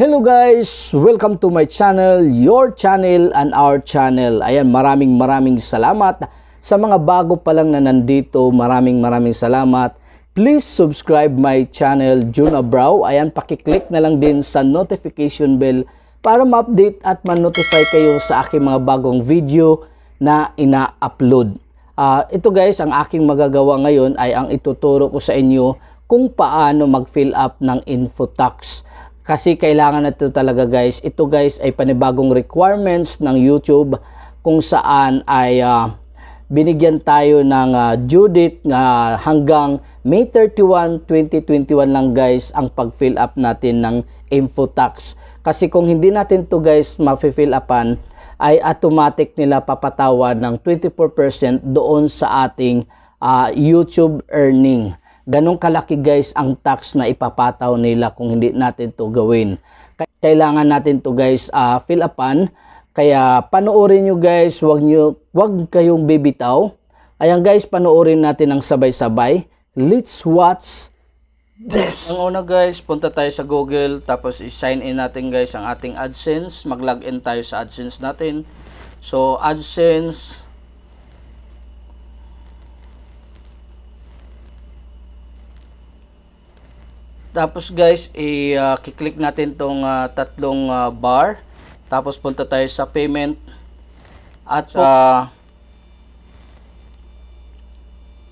Hello guys! Welcome to my channel, your channel and our channel. Ayan, maraming maraming salamat sa mga bago pa lang na nandito. Maraming maraming salamat. Please subscribe my channel, June Abrao. Ayan, pakiclick na lang din sa notification bell para ma-update at ma-notify kayo sa aking mga bagong video na ina-upload. Uh, ito guys, ang aking magagawa ngayon ay ang ituturo ko sa inyo kung paano mag-fill up ng info tax kasi kailangan na talaga guys. Ito guys ay panibagong requirements ng YouTube kung saan ay uh, binigyan tayo ng uh, ah, due date uh, hanggang May 31, 2021 lang guys ang pag-fill up natin ng info tax. Kasi kung hindi natin to guys ma-fill upan ay automatic nila papatawan ng 24% doon sa ating uh, YouTube earning. Ganong kalaki guys ang tax na ipapataw nila kung hindi natin to gawin. Kailangan natin to guys uh, fill upan. Kaya panoorin nyo guys, wag, nyo, wag kayong bibitaw. Ayan guys, panoorin natin ang sabay-sabay. Let's watch this. Ang una guys, punta tayo sa Google. Tapos i-sign in natin guys ang ating AdSense. Mag-login tayo sa AdSense natin. So AdSense, Tapos guys, i-click uh, natin tong uh, tatlong uh, bar. Tapos punta tayo sa payment at sa uh,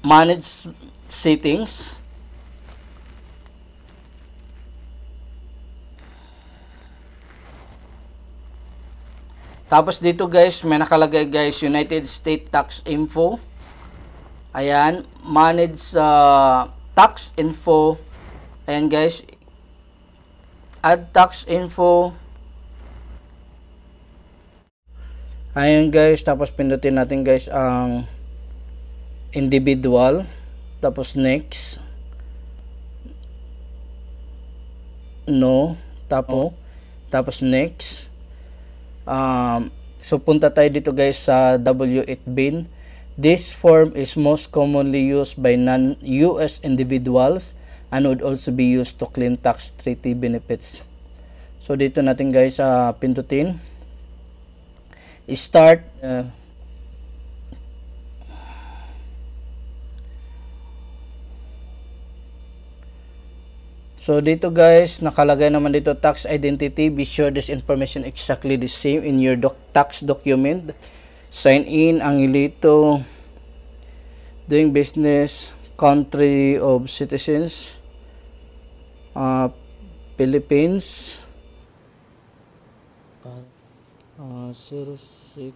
manage settings. Tapos dito guys, may nakalagay guys, United States Tax Info. Ayan, manage uh, tax info Ayan guys. Add tax info. Ayan guys. Tapos pindutin natin guys ang individual. Tapos next. No. Tapos. Tapos next. Um, so punta tayo dito guys sa W8 bin. This form is most commonly used by non-US individuals and would also be used to claim tax treaty benefits. So dito natin guys uh, pindutin. Start uh, So dito guys, nakalagay naman dito tax identity. Be sure this information exactly the same in your doc tax document. Sign in, ang ilito, doing business, country of citizens uh, Philippines uh, ah, 06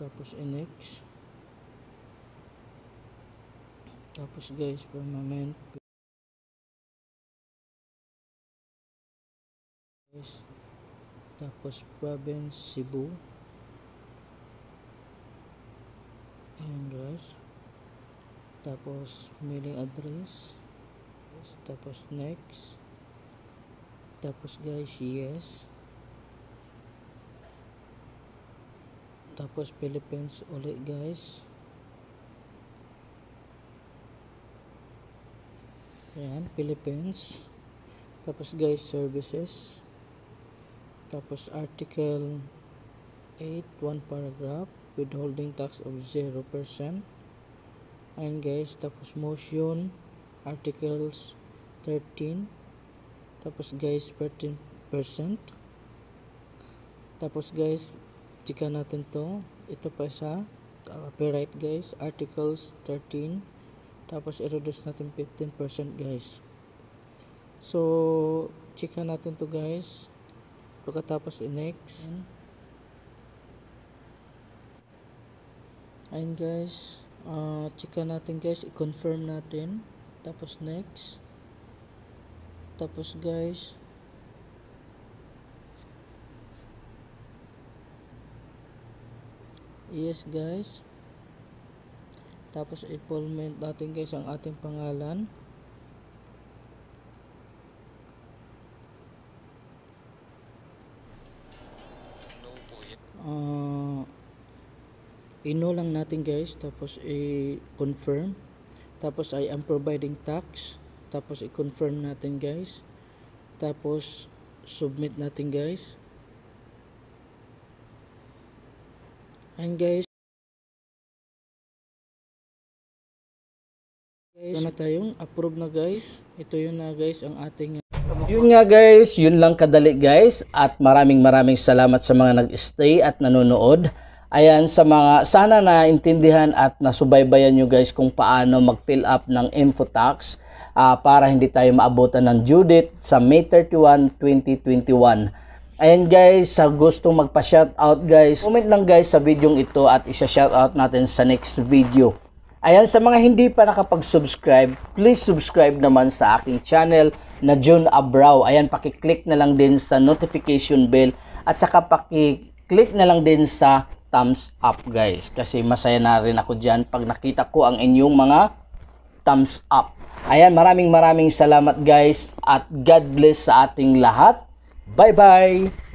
tapos NX tapos guys permanent guys tapos province Cebu ayan guys tapos mailing address tapos next tapos guys yes tapos Philippines ulit guys ayan Philippines tapos guys services tapos article 8 one paragraph withholding tax of 0% Ayan guys, tapos motion, articles 13, tapos guys 13%, tapos guys, chika natin to, ito pa sa ah, copyright guys, articles 13, tapos i-reduce natin 15% guys. So, chika natin to guys, pagkatapos i-next. Ayan guys, uh, ah, checkan natin guys i-confirm natin tapos next tapos guys yes guys tapos i-format natin guys ang ating pangalan ino lang natin guys tapos i-confirm tapos I am providing tax tapos i-confirm natin guys tapos submit natin guys and guys guys na tayong approve na guys ito yun na guys ang ating yun nga guys, yun lang kadali guys at maraming maraming salamat sa mga nag-stay at nanonood. Ayan sa mga sana na intindihan at nasubaybayan nyo guys kung paano mag-fill up ng info tax uh, para hindi tayo maabutan ng due date sa May 31, 2021. Ayan guys, sa gustong magpa-shoutout guys, comment lang guys sa video ito at isa-shoutout natin sa next video. Ayan, sa mga hindi pa nakapag-subscribe, please subscribe naman sa aking channel na June Abrao. Ayan, paki-click na lang din sa notification bell at saka paki-click na lang din sa thumbs up guys kasi masaya na rin ako dyan pag nakita ko ang inyong mga thumbs up ayan maraming maraming salamat guys at God bless sa ating lahat bye bye